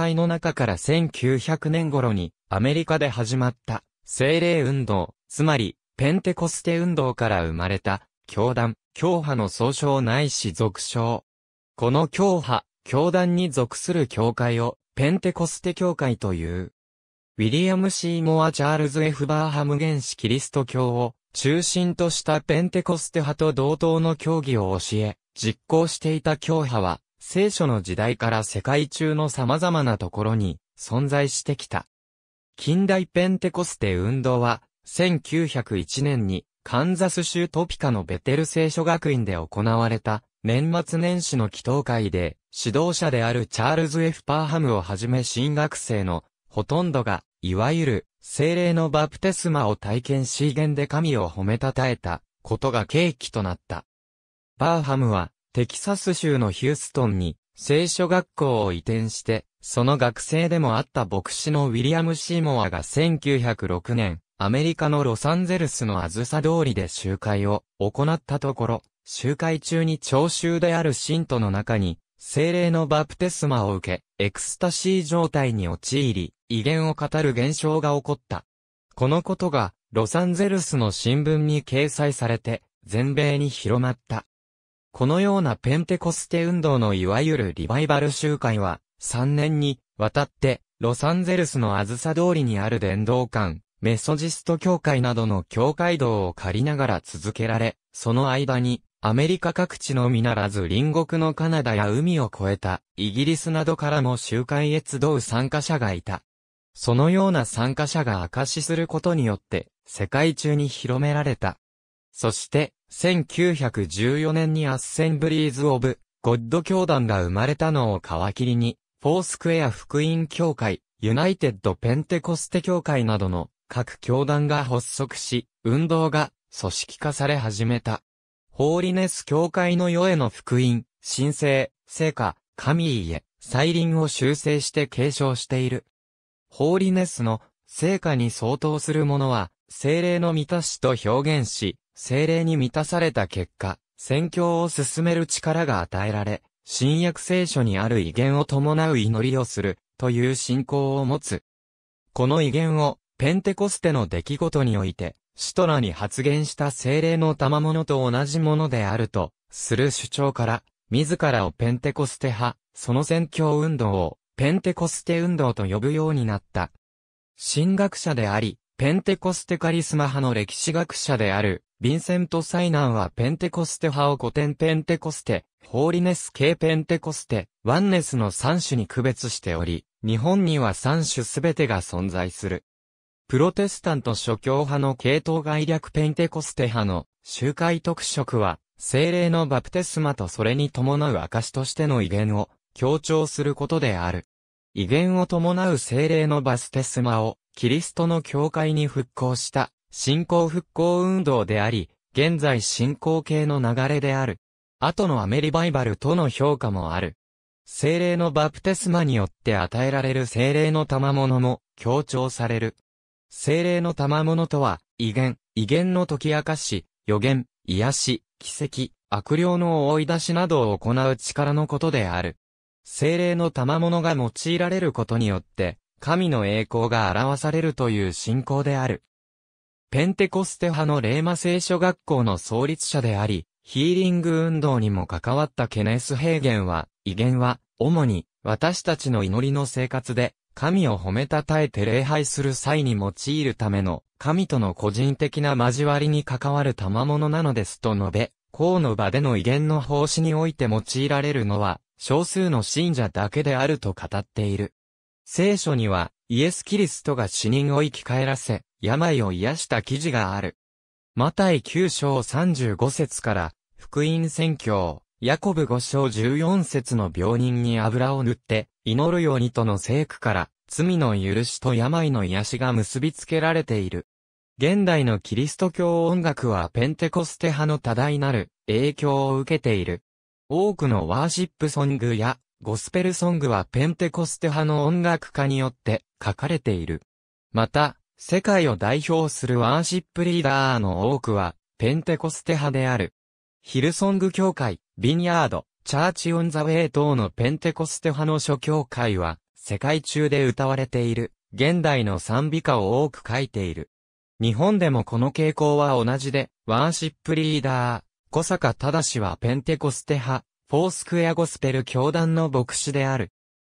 帯の中から1900年頃にアメリカで始まった精霊運動、つまりペンテコステ運動から生まれた教団、教派の総称ないし俗称。この教派、教団に属する教会をペンテコステ教会という。ウィリアム・シーモア・チャールズ・ F・ バーハム原始キリスト教を中心としたペンテコステ派と同等の教義を教え、実行していた教派は、聖書の時代から世界中の様々なところに存在してきた。近代ペンテコステ運動は、1901年にカンザス州トピカのベテル聖書学院で行われた年末年始の祈祷会で指導者であるチャールズ・ F・ パーハムをはじめ新学生のほとんどがいわゆる精霊のバプテスマを体験し言で神を褒めたたえたことが契機となった。パーハムはテキサス州のヒューストンに、聖書学校を移転して、その学生でもあった牧師のウィリアム・シーモアが1906年、アメリカのロサンゼルスのアズサ通りで集会を行ったところ、集会中に聴衆である信徒の中に、精霊のバプテスマを受け、エクスタシー状態に陥り、威厳を語る現象が起こった。このことが、ロサンゼルスの新聞に掲載されて、全米に広まった。このようなペンテコステ運動のいわゆるリバイバル集会は、3年にわたって、ロサンゼルスのあずさ通りにある伝道館、メソジスト教会などの教会堂を借りながら続けられ、その間に、アメリカ各地のみならず隣国のカナダや海を越えた、イギリスなどからも集会へ集う参加者がいた。そのような参加者が証しすることによって、世界中に広められた。そして、1914年にアッセンブリーズ・オブ・ゴッド教団が生まれたのを皮切りに、フォースクエア福音教会、ユナイテッド・ペンテコステ教会などの各教団が発足し、運動が組織化され始めた。ホーリネス教会の世への福音、神聖、聖歌、神家、再臨を修正して継承している。ホーリネスの聖歌に相当するものは、精霊の満たしと表現し、精霊に満たされた結果、宣教を進める力が与えられ、新約聖書にある威厳を伴う祈りをする、という信仰を持つ。この威厳を、ペンテコステの出来事において、シトラに発言した精霊の賜物と同じものであると、する主張から、自らをペンテコステ派、その宣教運動を、ペンテコステ運動と呼ぶようになった。神学者であり、ペンテコステカリスマ派の歴史学者である、ヴィンセント・サイナンはペンテコステ派を古典ペンテコステ、ホーリネス系ペンテコステ、ワンネスの3種に区別しており、日本には3種すべてが存在する。プロテスタント諸教派の系統概略ペンテコステ派の集会特色は、精霊のバプテスマとそれに伴う証としての威厳を強調することである。威厳を伴う精霊のバステスマをキリストの教会に復興した信仰復興運動であり、現在進行形の流れである。後のアメリバイバルとの評価もある。精霊のバプテスマによって与えられる精霊の賜物も強調される。精霊の賜物とは、威厳、威厳の解き明かし、予言、癒し、奇跡、悪霊の追い出しなどを行う力のことである。精霊の賜物が用いられることによって、神の栄光が表されるという信仰である。ペンテコステ派のレーマ聖書学校の創立者であり、ヒーリング運動にも関わったケネス・ヘーゲンは、威厳は、主に、私たちの祈りの生活で、神を褒めたたえて礼拝する際に用いるための、神との個人的な交わりに関わる賜物なのですと述べ、公の場での威厳の奉仕において用いられるのは、少数の信者だけであると語っている。聖書には、イエス・キリストが死人を生き返らせ、病を癒した記事がある。マタイ9章35節から、福音宣教、ヤコブ5章14節の病人に油を塗って、祈るようにとの聖句から、罪の許しと病の癒しが結びつけられている。現代のキリスト教音楽はペンテコステ派の多大なる影響を受けている。多くのワーシップソングやゴスペルソングはペンテコステ派の音楽家によって書かれている。また、世界を代表するワーシップリーダーの多くは、ペンテコステ派である。ヒルソング協会、ビニヤード、チャーチ・オン・ザ・ウェイ等のペンテコステ派の諸教会は、世界中で歌われている、現代の賛美歌を多く書いている。日本でもこの傾向は同じで、ワーシップリーダー、小坂忠はペンテコステ派、フォースクエアゴスペル教団の牧師である。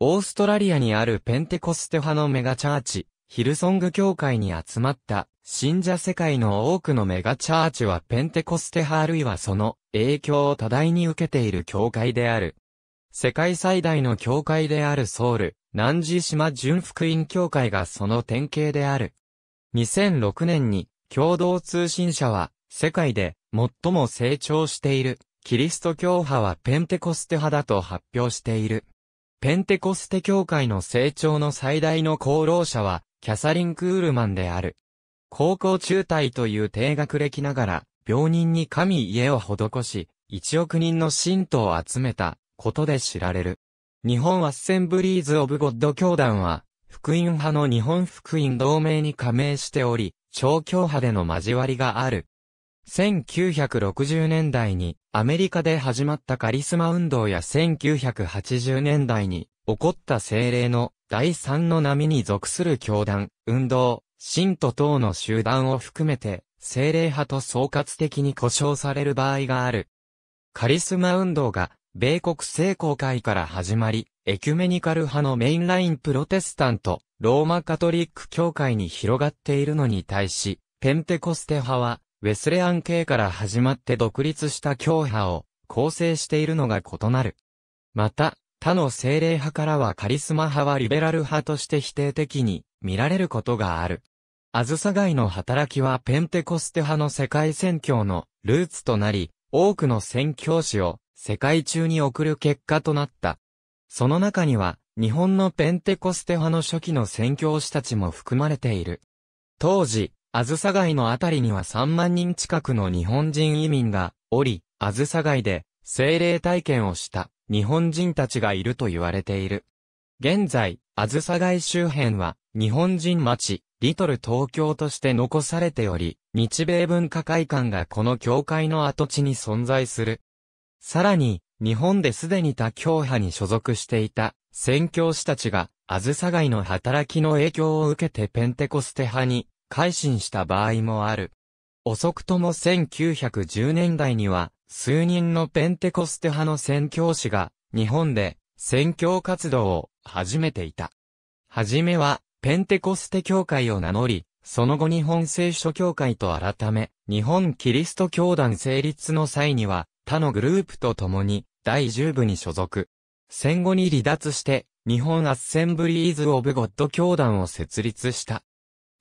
オーストラリアにあるペンテコステ派のメガチャーチ、ヒルソング教会に集まった信者世界の多くのメガチャーチはペンテコステ派あるいはその影響を多大に受けている教会である。世界最大の教会であるソウル、南寺島純福音教会がその典型である。2006年に共同通信社は世界で最も成長しているキリスト教派はペンテコステ派だと発表している。ペンテコステ教会の成長の最大の功労者は、キャサリン・クールマンである。高校中退という低学歴ながら、病人に神家を施し、1億人の信徒を集めた、ことで知られる。日本アッセンブリーズ・オブ・ゴッド教団は、福音派の日本福音同盟に加盟しており、超教派での交わりがある。1960年代にアメリカで始まったカリスマ運動や1980年代に起こった精霊の第3の波に属する教団、運動、信徒等の集団を含めて、精霊派と総括的に呼称される場合がある。カリスマ運動が、米国聖公会から始まり、エキュメニカル派のメインラインプロテスタント、ローマカトリック教会に広がっているのに対し、ペンテコステ派は、ウェスレアン系から始まって独立した教派を構成しているのが異なる。また、他の精霊派からはカリスマ派はリベラル派として否定的に見られることがある。アズサガイの働きはペンテコステ派の世界宣教のルーツとなり、多くの宣教師を世界中に送る結果となった。その中には、日本のペンテコステ派の初期の宣教師たちも含まれている。当時、あずさ街のあたりには3万人近くの日本人移民がおり、あずさ街で精霊体験をした日本人たちがいると言われている。現在、あずさ街周辺は日本人町、リトル東京として残されており、日米文化会館がこの教会の跡地に存在する。さらに、日本ですでに他教派に所属していた宣教師たちが、あずさ街の働きの影響を受けてペンテコステ派に改心した場合もある。遅くとも1910年代には、数人のペンテコステ派の宣教師が、日本で宣教活動を始めていた。はじめは、ペンテコステ教会を名乗り、その後日本聖書教会と改め、日本キリスト教団成立の際には、他のグループと共に、第10部に所属。戦後に離脱して、日本アッセンブリーズ・オブ・ゴッド教団を設立した。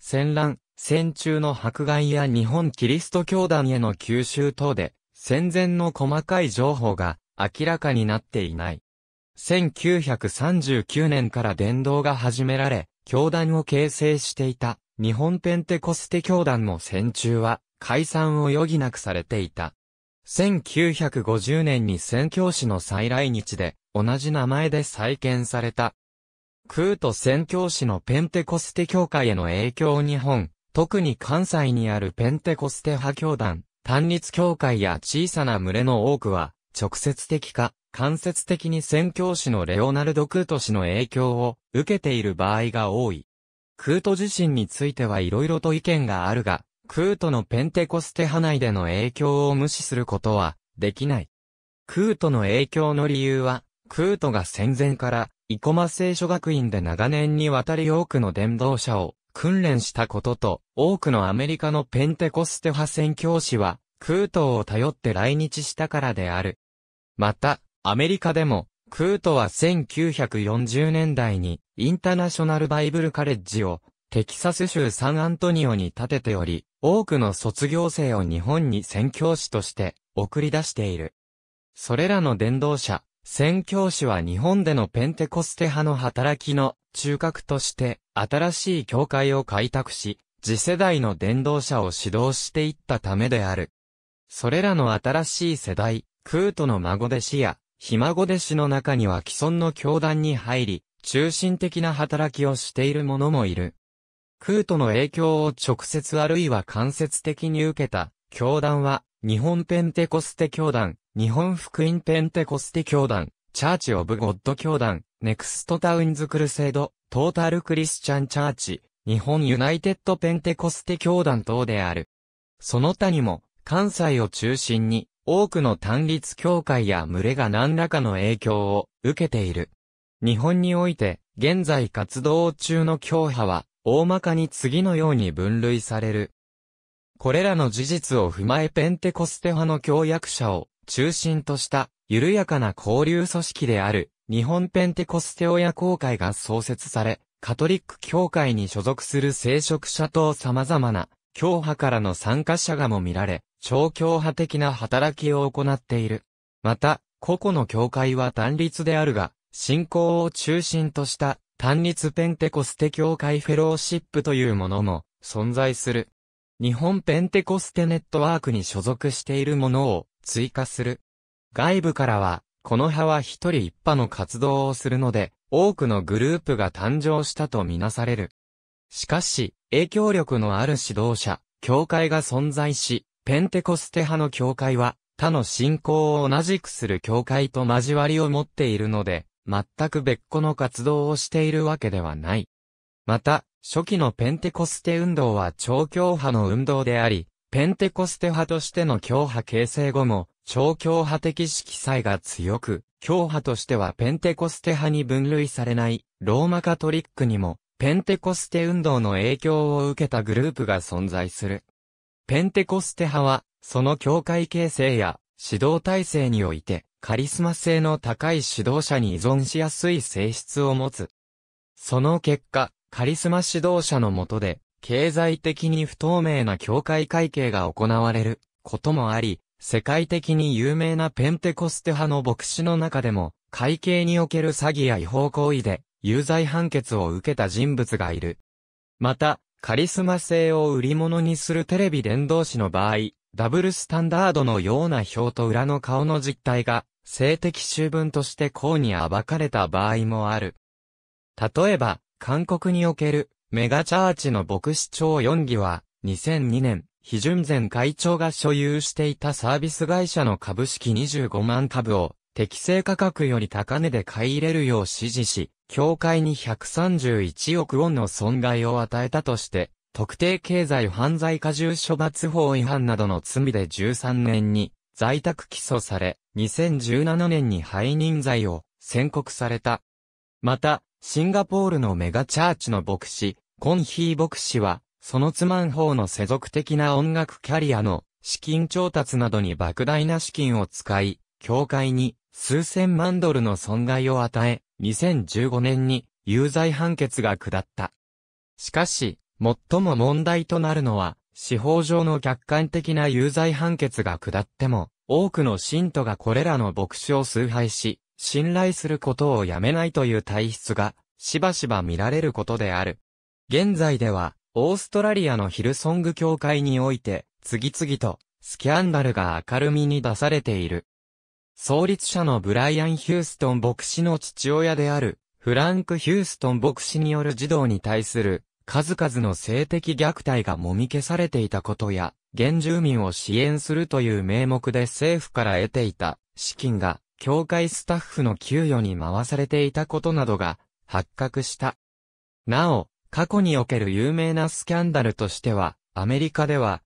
戦乱、戦中の迫害や日本キリスト教団への吸収等で、戦前の細かい情報が明らかになっていない。1939年から伝道が始められ、教団を形成していた日本ペンテコステ教団も戦中は解散を余儀なくされていた。1950年に宣教師の再来日で同じ名前で再建された。空と宣教師のペンテコステ教会への影響を日本、特に関西にあるペンテコステ派教団、単立教会や小さな群れの多くは、直接的か、間接的に宣教師のレオナルド・クート氏の影響を受けている場合が多い。クート自身についてはいろいろと意見があるが、クートのペンテコステ派内での影響を無視することはできない。クートの影響の理由は、クートが戦前から、生駒聖書学院で長年にわたり多くの伝道者を訓練したことと、多くのアメリカのペンテコステ派宣教師は、空洞を頼って来日したからである。また、アメリカでも、空洞は1940年代に、インターナショナルバイブルカレッジを、テキサス州サンアントニオに建てており、多くの卒業生を日本に宣教師として送り出している。それらの伝道者、宣教師は日本でのペンテコステ派の働きの中核として新しい教会を開拓し、次世代の伝道者を指導していったためである。それらの新しい世代、クートの孫弟子や、ひ孫弟子の中には既存の教団に入り、中心的な働きをしている者もいる。クートの影響を直接あるいは間接的に受けた、教団は、日本ペンテコステ教団、日本福音ペンテコステ教団、チャーチ・オブ・ゴッド教団、ネクストタウンズクルセード、トータルクリスチャンチャーチ、日本ユナイテッドペンテコステ教団等である。その他にも、関西を中心に、多くの単立教会や群れが何らかの影響を受けている。日本において、現在活動中の教派は、大まかに次のように分類される。これらの事実を踏まえペンテコステ派の教約者を中心とした緩やかな交流組織である日本ペンテコステ親公会が創設され、カトリック教会に所属する聖職者と様々な教派からの参加者がも見られ、超教派的な働きを行っている。また、個々の教会は単立であるが、信仰を中心とした単立ペンテコステ教会フェローシップというものも存在する。日本ペンテコステネットワークに所属しているものを追加する。外部からはこの派は一人一派の活動をするので、多くのグループが誕生したとみなされる。しかし、影響力のある指導者、教会が存在し、ペンテコステ派の教会は、他の信仰を同じくする教会と交わりを持っているので、全く別個の活動をしているわけではない。また、初期のペンテコステ運動は超教派の運動であり、ペンテコステ派としての教派形成後も、超強派的色彩が強く、教派としてはペンテコステ派に分類されない、ローマカトリックにも、ペンテコステ運動の影響を受けたグループが存在する。ペンテコステ派は、その教会形成や指導体制において、カリスマ性の高い指導者に依存しやすい性質を持つ。その結果、カリスマ指導者の下で、経済的に不透明な教会会計が行われることもあり、世界的に有名なペンテコステ派の牧師の中でも、会計における詐欺や違法行為で、有罪判決を受けた人物がいる。また、カリスマ性を売り物にするテレビ伝道師の場合、ダブルスタンダードのような表と裏の顔の実態が、性的習文として公に暴かれた場合もある。例えば、韓国におけるメガチャーチの牧師長4義は、2002年、非純前会長が所有していたサービス会社の株式25万株を適正価格より高値で買い入れるよう指示し、協会に131億ウォンの損害を与えたとして、特定経済犯罪過重処罰法違反などの罪で13年に在宅起訴され、2017年に背任罪を宣告された。また、シンガポールのメガチャーチの牧師、コンヒー牧師は、そのつまん方の世俗的な音楽キャリアの資金調達などに莫大な資金を使い、教会に数千万ドルの損害を与え、2015年に有罪判決が下った。しかし、最も問題となるのは、司法上の客観的な有罪判決が下っても、多くの信徒がこれらの牧師を崇拝し、信頼することをやめないという体質が、しばしば見られることである。現在では、オーストラリアのヒルソング協会において、次々と、スキャンダルが明るみに出されている。創立者のブライアン・ヒューストン牧師の父親である、フランク・ヒューストン牧師による児童に対する、数々の性的虐待がもみ消されていたことや、原住民を支援するという名目で政府から得ていた資金が、教会スタッフの給与に回されていたことなどが発覚した。なお、過去における有名なスキャンダルとしては、アメリカでは、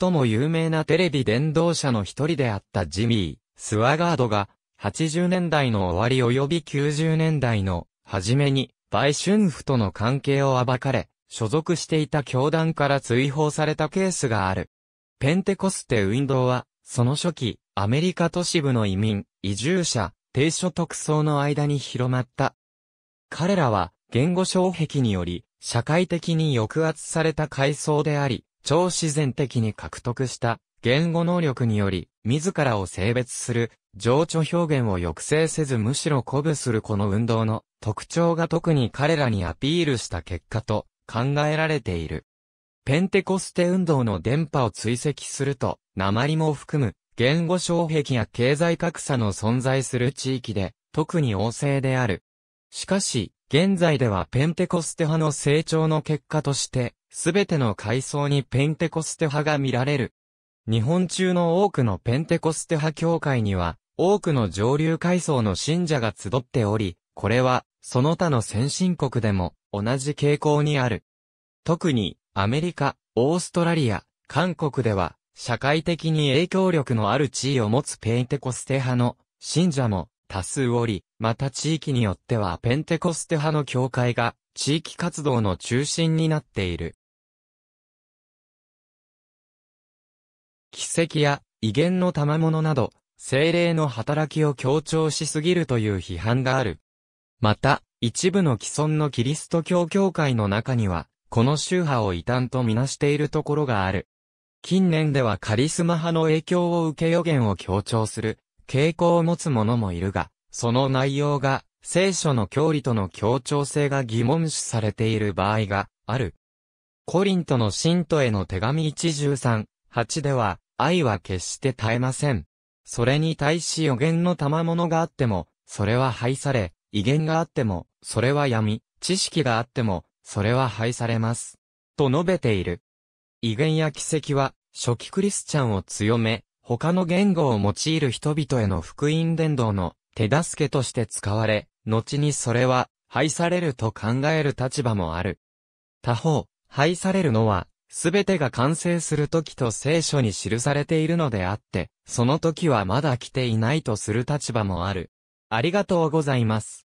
最も有名なテレビ伝道者の一人であったジミー、スワガードが、80年代の終わり及び90年代の初めに、売春婦との関係を暴かれ、所属していた教団から追放されたケースがある。ペンテコステ運動は、その初期、アメリカ都市部の移民、移住者、低所得層の間に広まった。彼らは、言語障壁により、社会的に抑圧された階層であり、超自然的に獲得した言語能力により、自らを性別する情緒表現を抑制せずむしろ鼓舞するこの運動の特徴が特に彼らにアピールした結果と考えられている。ペンテコステ運動の電波を追跡すると、鉛も含む言語障壁や経済格差の存在する地域で、特に旺盛である。しかし、現在ではペンテコステ派の成長の結果として、すべての階層にペンテコステ派が見られる。日本中の多くのペンテコステ派教会には、多くの上流階層の信者が集っており、これは、その他の先進国でも同じ傾向にある。特に、アメリカ、オーストラリア、韓国では、社会的に影響力のある地位を持つペンテコステ派の信者も多数おり、また地域によってはペンテコステ派の教会が地域活動の中心になっている。奇跡や威厳の賜物など、精霊の働きを強調しすぎるという批判がある。また、一部の既存のキリスト教教会の中には、この宗派を異端とみなしているところがある。近年ではカリスマ派の影響を受け予言を強調する傾向を持つ者もいるが、その内容が聖書の教理との協調性が疑問視されている場合がある。コリントの信徒への手紙一十三、八では、愛は決して絶えません。それに対し予言の賜物があっても、それは廃され、威厳があっても、それは闇、知識があっても、それは廃されます。と述べている。威厳や奇跡は、初期クリスチャンを強め、他の言語を用いる人々への福音伝道の手助けとして使われ、後にそれは廃されると考える立場もある。他方、廃されるのは、すべてが完成する時と聖書に記されているのであって、その時はまだ来ていないとする立場もある。ありがとうございます。